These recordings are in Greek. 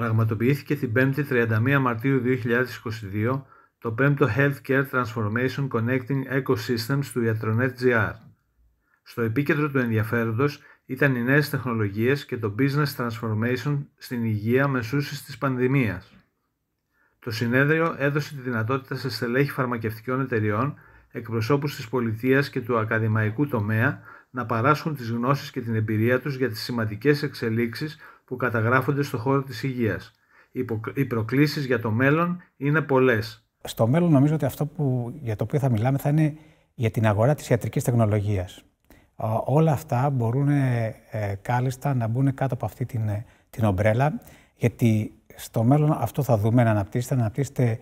πραγματοποιήθηκε την 5η 31 Μαρτίου 2022 το 5ο Healthcare Transformation Connecting Ecosystems του Ιατρονέτ-ΖΙΑΡ. Στο επίκεντρο του ενδιαφέροντος ήταν οι νέες τεχνολογίες και το business transformation στην υγεία μεσούσης της πανδημίας. Το συνέδριο έδωσε τη δυνατότητα σε στελέχη φαρμακευτικών εταιριών, εκπροσώπους της πολιτείας και του ακαδημαϊκού τομέα να παράσχουν τις γνώσεις και την εμπειρία τους για τις σημαντικές εξελίξεις που καταγράφονται στο χώρο της υγείας. Οι προκλήσεις για το μέλλον είναι πολλές. Στο μέλλον νομίζω ότι αυτό που, για το οποίο θα μιλάμε θα είναι για την αγορά της ιατρικής τεχνολογίας. Όλα αυτά μπορούν ε, ε, κάλλιστα να μπουν κάτω από αυτή την, ε, την ομπρέλα, γιατί στο μέλλον αυτό θα δούμε να αναπτύσσεται, να αναπτύσσεται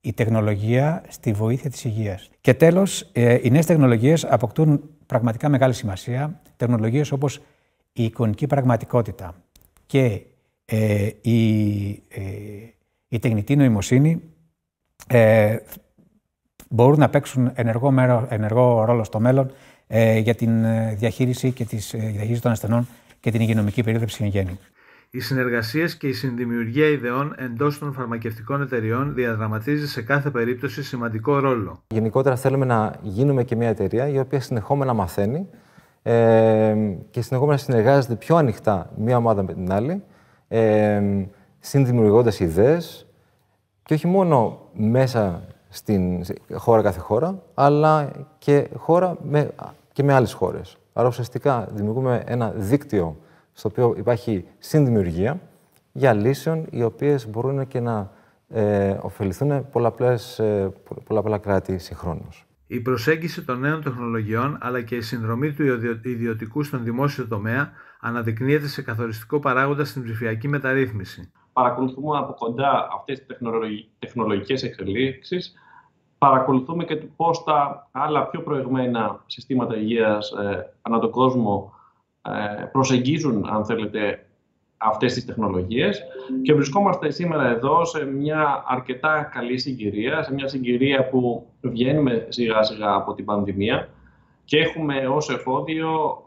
η τεχνολογία στη βοήθεια της υγείας. Και τέλος, οι νέες τεχνολογίες αποκτούν πραγματικά μεγάλη σημασία, τεχνολογίες όπως η εικονική πραγματικότητα, και ε, η, ε, τεχνητή νοημοσύνη ε, μπορούν να παίξουν ενεργό, μέρο, ενεργό ρόλο στο μέλλον ε, για την ε, διαχείριση, και της, διαχείριση των ασθενών και την υγειονομική περίθαλψη εν γέννη. Οι συνεργασίες και η συνδημιουργία ιδεών εντός των φαρμακευτικών εταιριών διαδραματίζει σε κάθε περίπτωση σημαντικό ρόλο. Γενικότερα θέλουμε να γίνουμε και μια εταιρεία η οποία συνεχόμενα μαθαίνει ε, και συνεχόμενα συνεργάζεται πιο ανοιχτά μία ομάδα με την άλλη, ε, συνδημιουργώντας ιδέες και όχι μόνο μέσα στην χώρα κάθε χώρα, αλλά και, χώρα με, και με άλλες χώρες. Άρα ουσιαστικά δημιουργούμε ένα δίκτυο στο οποίο υπάρχει συνδημιουργία για λύσεων οι οποίες μπορούν και να ε, ωφεληθούν ε, πολλαπλά κράτη συγχρόνως. Η προσέγγιση των νέων τεχνολογιών αλλά και η συνδρομή του ιδιωτικού στον δημόσιο τομέα αναδεικνύεται σε καθοριστικό παράγοντα στην ψηφιακή μεταρρύθμιση. Παρακολουθούμε από κοντά αυτές τις τεχνολογικές εξελίξεις. Παρακολουθούμε και πώς τα άλλα πιο προηγμένα συστήματα υγείας ε, ανά τον κόσμο ε, προσεγγίζουν, αν θέλετε, αυτές τις τεχνολογίες και βρισκόμαστε σήμερα εδώ σε μια αρκετά καλή συγκυρία, σε μια συγκυρία που βγαίνουμε σιγά σιγά από την πανδημία και έχουμε ως εφόδιο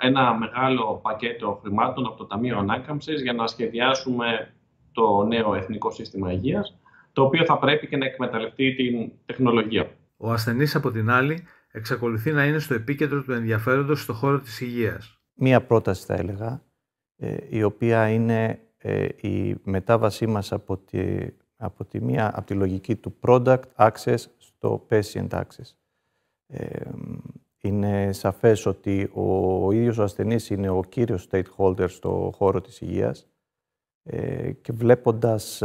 ε, ένα μεγάλο πακέτο χρημάτων από το Ταμείο Ανάκαμψης για να σχεδιάσουμε το νέο Εθνικό Σύστημα Υγείας, το οποίο θα πρέπει και να εκμεταλλευτεί την τεχνολογία. Ο ασθενής από την άλλη εξακολουθεί να είναι στο επίκεντρο του ενδιαφέροντος στον χώρο της υγείας. Μία πρόταση θα έλεγα ε, η οποία είναι ε, η μετάβασή μας από τη, μία, από τη λογική του product access στο patient access. Ε, είναι σαφές ότι ο, ίδιος ο ασθενής είναι ο κύριος stakeholder στο χώρο της υγείας και βλέποντας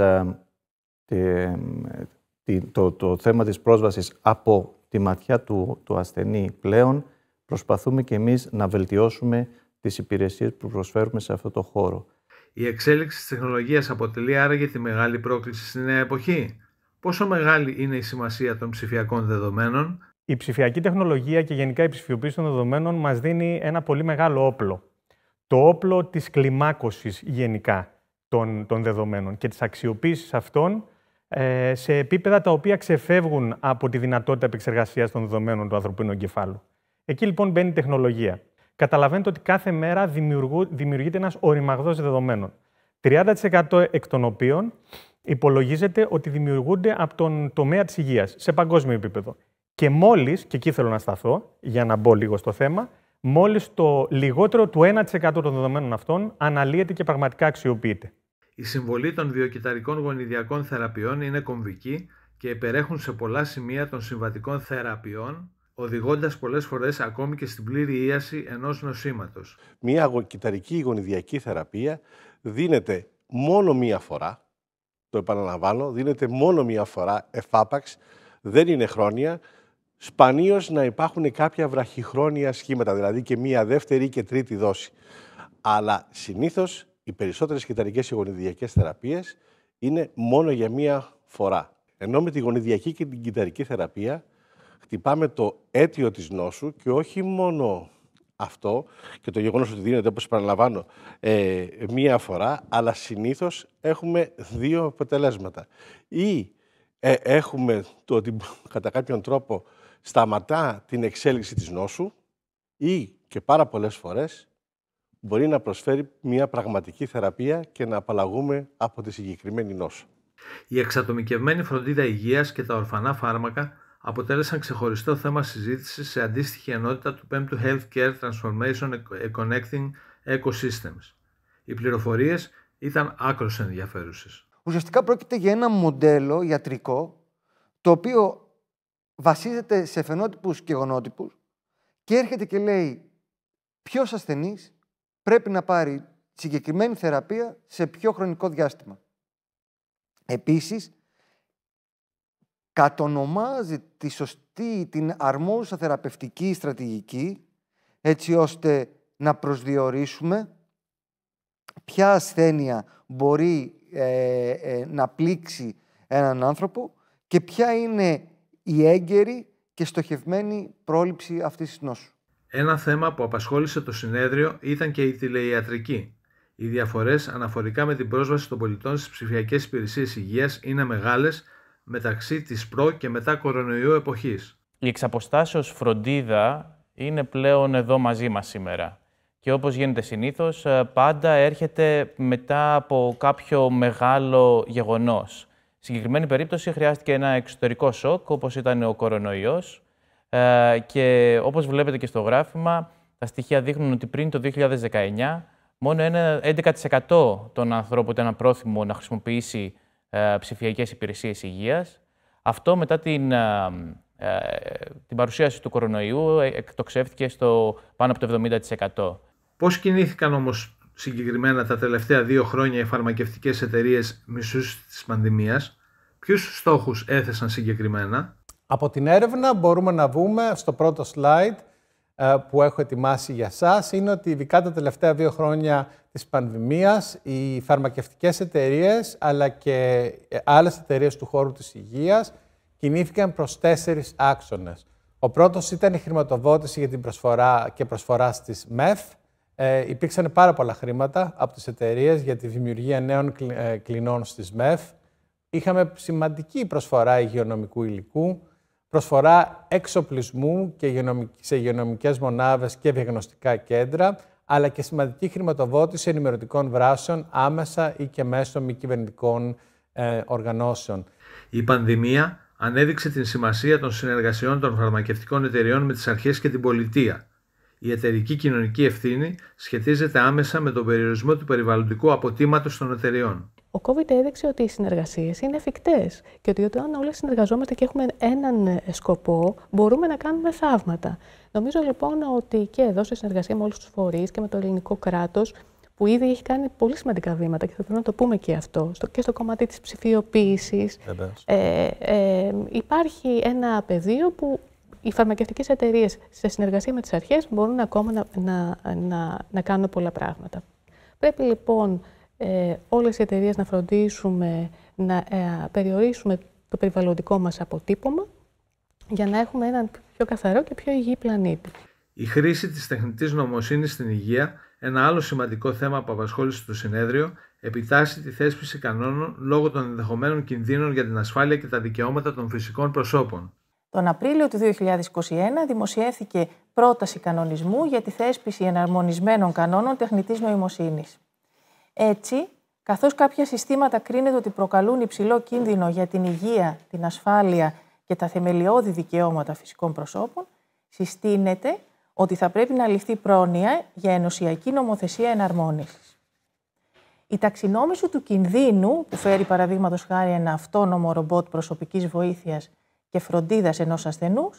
το, το θέμα της πρόσβασης από τη ματιά του, του ασθενή πλέον, προσπαθούμε και εμείς να βελτιώσουμε τις υπηρεσίες που προσφέρουμε σε αυτό το χώρο. Η εξέλιξη της τεχνολογίας αποτελεί άραγε τη μεγάλη πρόκληση στη νέα εποχή. Πόσο μεγάλη είναι η σημασία των ψηφιακών δεδομένων. Η ψηφιακή τεχνολογία και γενικά η ψηφιοποίηση των δεδομένων μας δίνει ένα πολύ μεγάλο όπλο. Το όπλο της κλιμάκωσης γενικά των, των δεδομένων και της αξιοποίησης αυτών ε, σε επίπεδα τα οποία ξεφεύγουν από τη δυνατότητα επεξεργασίας των δεδομένων του ανθρωπίνου εγκεφάλου. Εκεί λοιπόν μπαίνει η τεχνολογία καταλαβαίνετε ότι κάθε μέρα δημιουργείται ένας οριμαγδός δεδομένων. 30% εκ των οποίων υπολογίζεται ότι δημιουργούνται από τον τομέα της υγείας, σε παγκόσμιο επίπεδο. Και μόλις, και εκεί θέλω να σταθώ, για να μπω λίγο στο θέμα, μόλις το λιγότερο του 1% των δεδομένων αυτών αναλύεται και πραγματικά αξιοποιείται. Η συμβολή των βιοκυταρικών γονιδιακών θεραπείων είναι κομβική και υπερέχουν σε πολλά σημεία των συμβατικών θεραπείων Οδηγώντας πολλές φορές ακόμη και στην πλήρη ίαση ενός νοσήματος. Μία κυταρική γονιδιακή θεραπεία δίνεται μόνο μία φορά, το επαναλαμβάνω, δίνεται μόνο μία φορά εφάπαξ, δεν είναι χρόνια, σπανίως να υπάρχουν κάποια βραχυχρόνια σχήματα, δηλαδή και μία δεύτερη και τρίτη δόση. Αλλά συνήθως οι περισσότερες κυταρικές γονιδιακές θεραπείες είναι μόνο για μία φορά. Ενώ με τη γονιδιακή και την κυταρική θεραπεία χτυπάμε το αίτιο της νόσου και όχι μόνο αυτό και το γεγονός ότι δίνεται, όπως παραλαμβάνω ε, μία φορά, αλλά συνήθως έχουμε δύο αποτελέσματα. Ή ε, έχουμε το ότι κατά κάποιον τρόπο σταματά την εξέλιξη της νόσου ή και πάρα πολλές φορές μπορεί να προσφέρει μια πραγματική θεραπεία και να απαλλαγούμε από τη συγκεκριμένη νόσο. Η εξατομικευμένη φροντίδα υγείας και τα ορφανά φάρμακα αποτέλεσαν ξεχωριστό θέμα συζήτησης σε αντίστοιχη ενότητα του 5ου Healthcare Transformation Connecting Ecosystems. Οι πληροφορίες ήταν άκρως ενδιαφέρουσες. Ουσιαστικά πρόκειται για ένα μοντέλο ιατρικό το οποίο βασίζεται σε φαινότυπους και γονότυπους και έρχεται και λέει ποιος ασθενής πρέπει να πάρει συγκεκριμένη θεραπεία σε πιο χρονικό διάστημα. Επίσης, κατονομάζει τη σωστή, την αρμόζουσα θεραπευτική στρατηγική, έτσι ώστε να προσδιορίσουμε ποια ασθένεια μπορεί ε, ε, να πλήξει έναν άνθρωπο και ποια είναι η έγκαιρη και στοχευμένη πρόληψη αυτής της νόσου. Ένα θέμα που απασχόλησε το συνέδριο ήταν και η τηλεϊατρική. Οι διαφορές αναφορικά με την πρόσβαση των πολιτών στις ψηφιακές υπηρεσίες υγείας είναι μεγάλες μεταξύ της προ και μετά κορονοϊού εποχής. Η εξαποστάσεως φροντίδα είναι πλέον εδώ μαζί μας σήμερα. Και όπως γίνεται συνήθως, ε, πάντα έρχεται μετά από κάποιο μεγάλο γεγονός. Στην συγκεκριμένη περίπτωση χρειάστηκε ένα εξωτερικό σοκ, όπως ήταν ο κορονοϊός. Ε, και όπως βλέπετε και στο γράφημα, τα στοιχεία δείχνουν ότι πριν το 2019, μόνο ένα 11% των ανθρώπων ήταν πρόθυμο να χρησιμοποιήσει ε, ψηφιακές υπηρεσίες υγείας. Αυτό μετά την, ε, ε, την παρουσίαση του κορονοϊού εκτοξεύτηκε στο πάνω από το 70%. Πώς κινήθηκαν όμως συγκεκριμένα τα τελευταία δύο χρόνια οι φαρμακευτικές εταιρείες μισούς της πανδημίας, ποιους στόχους έθεσαν συγκεκριμένα. Από την έρευνα μπορούμε να βούμε στο πρώτο slide ε, που έχω ετοιμάσει για σας είναι ότι ειδικά τα τελευταία δύο χρόνια της πανδημίας οι φαρμακευτικές εταιρείες αλλά και ε, άλλες εταιρείες του χώρου της υγείας κινήθηκαν προς τέσσερις άξονες. Ο πρώτος ήταν η χρηματοδότηση για την προσφορά και προσφορά στις ΜΕΦ. Ε, υπήρξαν πάρα πολλά χρήματα από τις εταιρείες για τη δημιουργία νέων ε, κλινών στις ΜΕΦ. Είχαμε σημαντική προσφορά υγειονομικού υλικού, προσφορά εξοπλισμού και σε υγειονομικές μονάδες και διαγνωστικά κέντρα, αλλά και σημαντική χρηματοδότηση ενημερωτικών βράσεων άμεσα ή και μέσω μη κυβερνητικών ε, οργανώσεων. Η και μεσω μη κυβερνητικων ανέδειξε την σημασία των συνεργασιών των φαρμακευτικών εταιριών με τις αρχές και την πολιτεία. Η εταιρική κοινωνική ευθύνη σχετίζεται άμεσα με τον περιορισμό του περιβαλλοντικού αποτύματος των εταιριών. Ο COVID έδειξε ότι οι συνεργασίες είναι εφικτές και ότι όταν όλοι συνεργαζόμαστε και έχουμε έναν ε, σκοπό, μπορούμε να κάνουμε θαύματα. Νομίζω λοιπόν ότι και εδώ, σε συνεργασία με όλους τους φορείς και με το ελληνικό κράτος, που ήδη έχει κάνει πολύ σημαντικά βήματα και θα πρέπει να το πούμε και αυτό, στο, και στο κομμάτι της ψηφιοποίησης. Ε, ε, υπάρχει ένα πεδίο που οι φαρμακευτικές εταιρείες σε συνεργασία με τις αρχές μπορούν ακόμα να, να, να, να κάνουν πολλά πράγματα. Πρέπει λοιπόν ε, όλες οι εταιρείες να φροντίσουμε να ε, περιορίσουμε το περιβαλλοντικό μας αποτύπωμα για να έχουμε έναν πιο καθαρό και πιο υγιή πλανήτη. Η χρήση της τεχνητής νομοσύνης στην υγεία, ένα άλλο σημαντικό θέμα που απασχόλησε το συνέδριο, επιτάσσει τη θέσπιση κανόνων λόγω των ενδεχομένων κινδύνων για την ασφάλεια και τα δικαιώματα των φυσικών προσώπων. Τον Απρίλιο του 2021 δημοσιεύθηκε πρόταση κανονισμού για τη θέσπιση εναρμονισμένων κανόνων τεχνητής νοημοσύνης. Έτσι, καθώς κάποια συστήματα κρίνεται ότι προκαλούν υψηλό κίνδυνο για την υγεία, την ασφάλεια και τα θεμελιώδη δικαιώματα φυσικών προσώπων, συστήνεται ότι θα πρέπει να ληφθεί πρόνοια για ενωσιακή νομοθεσία εναρμόνισης. Η ταξινόμηση του κινδύνου που φέρει παραδείγματος χάρη ένα αυτόνομο ρομπότ προσωπικής βοήθειας και φροντίδας ενός ασθενούς,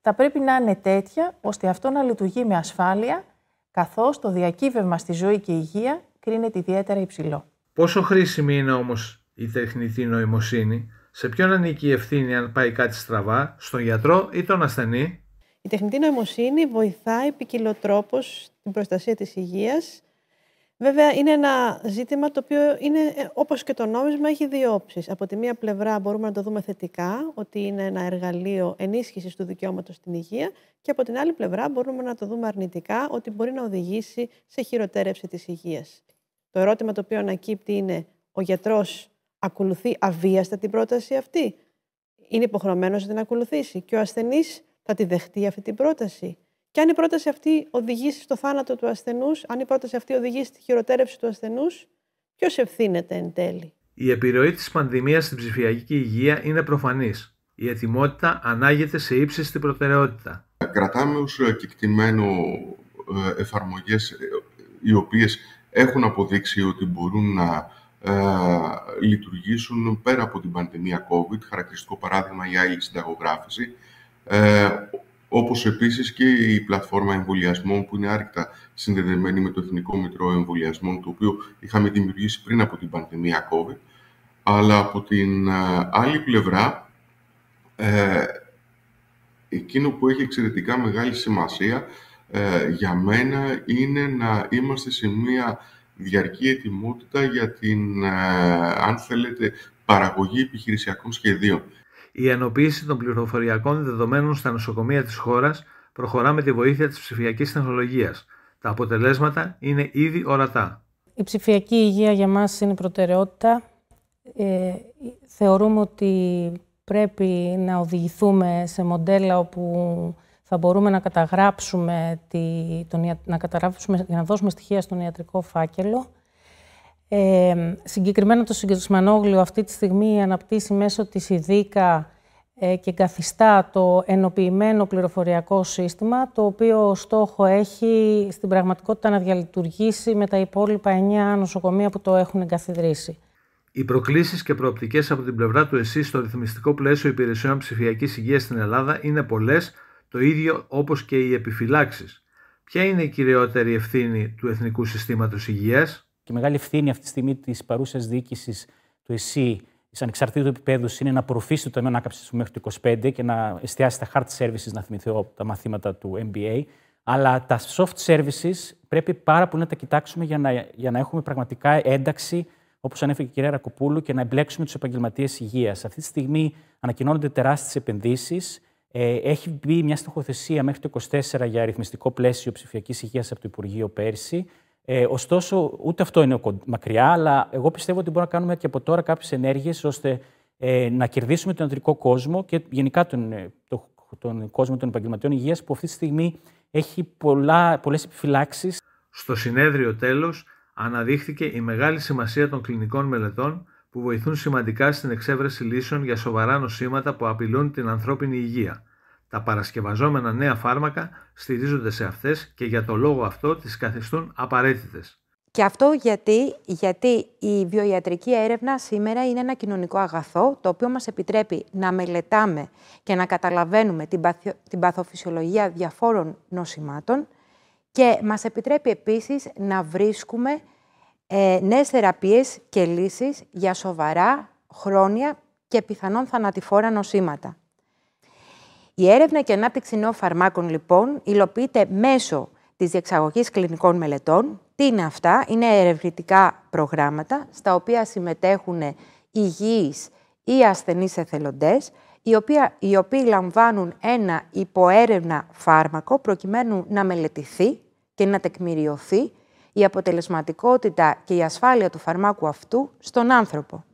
θα πρέπει να είναι τέτοια ώστε αυτό να λειτουργεί με ασφάλεια, καθώς το διακύβευμα στη ζωή και υγεία κρίνεται ιδιαίτερα υψηλό. Πόσο χρήσιμη είναι όμως η τεχνητή νοημοσύνη, σε ποιον ανήκει η ευθύνη αν πάει κάτι στραβά, στον γιατρό ή τον ασθενή. Η τεχνητή νοημοσύνη βοηθάει ποικιλοτρόπως την προστασία της υγείας. Βέβαια, είναι ένα ζήτημα το οποίο είναι, ε, όπως και το νόμισμα, έχει δύο όψεις. Από τη μία πλευρά, μπορούμε να το δούμε θετικά, ότι είναι ένα εργαλείο ενίσχυσης του δικαιώματος στην υγεία, και από την άλλη πλευρά, μπορούμε να το δούμε αρνητικά, ότι μπορεί να οδηγήσει σε χειροτέρευση της υγείας. Το ερώτημα το οποίο ανακύπτει είναι ο γιατρός ακολουθεί αβίαστα την πρόταση αυτή. Είναι υποχρεωμένος να την ακολουθήσει και ο ασθενής θα τη δεχτεί αυτή την πρόταση. Και αν η πρόταση αυτή οδηγήσει στο θάνατο του ασθενούς, αν η πρόταση αυτή οδηγήσει στη χειροτέρευση του ασθενούς, ποιος ευθύνεται εν τέλει. Η επιρροή της πανδημίας στην ψηφιακή υγεία είναι προφανής. Η ετοιμότητα ανάγεται σε ύψιστη προτεραιότητα. Κρατάμε ω κεκτημένο ε, εφαρμογές ε, οι οποίες έχουν αποδείξει ότι μπορούν να ε, λειτουργήσουν πέρα από την πανδημία COVID, χαρακτηριστικό παράδειγμα η άλλη συνταγογράφηση, ε, όπως επίσης και η πλατφόρμα εμβολιασμών που είναι άρρηκτα συνδεδεμένη με το Εθνικό Μητρό Εμβολιασμών, το οποίο είχαμε δημιουργήσει πριν από την πανδημία COVID. Αλλά από την ε, άλλη πλευρά, ε, εκείνο που έχει εξαιρετικά μεγάλη σημασία ε, για μένα είναι να είμαστε σε μια διαρκή ετοιμότητα για την, ε, αν θέλετε, παραγωγή επιχειρησιακών σχεδίων. Η ενοποίηση των πληροφοριακών δεδομένων στα νοσοκομεία της χώρας προχωρά με τη βοήθεια της ψηφιακής τεχνολογίας. Τα αποτελέσματα είναι ήδη ορατά. Η ψηφιακή υγεία για μας είναι προτεραιότητα. Ε, θεωρούμε ότι πρέπει να οδηγηθούμε σε μοντέλα όπου θα μπορούμε να καταγράψουμε, τη, τον, να καταγράψουμε, να δώσουμε στοιχεία στον ιατρικό φάκελο. Ε, συγκεκριμένα το συγκεκρισμανόγλιο αυτή τη στιγμή αναπτύσσει μέσω της ειδίκα ε, και καθιστά το ενοποιημένο πληροφοριακό σύστημα, το οποίο στόχο έχει στην πραγματικότητα να διαλειτουργήσει με τα υπόλοιπα εννιά νοσοκομεία που το έχουν εγκαθιδρύσει. Οι προκλήσεις και προοπτικές από την πλευρά του ΕΣΥ στο ρυθμιστικό πλαίσιο υπηρεσιών ψηφιακής υγείας στην Ελλάδα είναι πολλές, το ίδιο όπως και οι επιφυλάξεις. Ποια είναι η κυριότερη ευθύνη του Εθνικού Συστήματος Υγείας? η μεγάλη ευθύνη αυτή τη στιγμή της παρούσας διοίκησης του ΕΣΥ της ανεξαρτήτου επίπεδου είναι να απορροφήσει το Ταμείο Ανάκαμψη μέχρι το 25 και να εστιάσει τα hard services, να θυμηθώ τα μαθήματα του MBA. Αλλά τα soft services πρέπει πάρα πολύ να τα κοιτάξουμε για να, για να έχουμε πραγματικά ένταξη, όπως ανέφερε και η κυρία Ρακοπούλου, και να εμπλέξουμε τους επαγγελματίες υγείας. Αυτή τη στιγμή ανακοινώνονται τεράστιες επενδύσεις ε, έχει μπει μια στοχοθεσία μέχρι το 24 για αριθμιστικό πλαίσιο ψηφιακής υγείας από το Υπουργείο πέρσι. Ε, ωστόσο, ούτε αυτό είναι μακριά, αλλά εγώ πιστεύω ότι μπορούμε να κάνουμε και από τώρα κάποιες ενέργειες ώστε ε, να κερδίσουμε τον ιατρικό κόσμο και γενικά τον, ε, τον κόσμο των επαγγελματιών υγείας που αυτή τη στιγμή έχει πολλές επιφυλάξεις. Στο συνέδριο τέλος, αναδείχθηκε η μεγάλη σημασία των κλινικών μελετών που βοηθούν σημαντικά στην εξέβρεση λύσεων για σοβαρά νοσήματα που απειλούν την ανθρώπινη υγεία. Τα παρασκευαζόμενα νέα φάρμακα στηρίζονται σε αυτές και για το λόγο αυτό τις καθιστούν απαραίτητες. Και αυτό γιατί, γιατί η βιοιατρική έρευνα σήμερα είναι ένα κοινωνικό αγαθό το οποίο μας επιτρέπει να μελετάμε και να καταλαβαίνουμε την, την παθοφυσιολογία διαφόρων νοσημάτων και μας επιτρέπει επίσης να βρίσκουμε ε, νέες θεραπείες και λύσεις για σοβαρά, χρόνια και πιθανόν θανατηφόρα νοσήματα. Η έρευνα και ανάπτυξη νέων φαρμάκων, λοιπόν, υλοποιείται μέσω της διεξαγωγής κλινικών μελετών. Τι είναι αυτά, είναι ερευνητικά προγράμματα, στα οποία συμμετέχουν υγιείς ή ασθενείς εθελοντές, οι, οι οποίοι λαμβάνουν ένα υποέρευνα φάρμακο προκειμένου να μελετηθεί και να τεκμηριωθεί η αποτελεσματικότητα και η ασφάλεια του φαρμάκου αυτού στον άνθρωπο.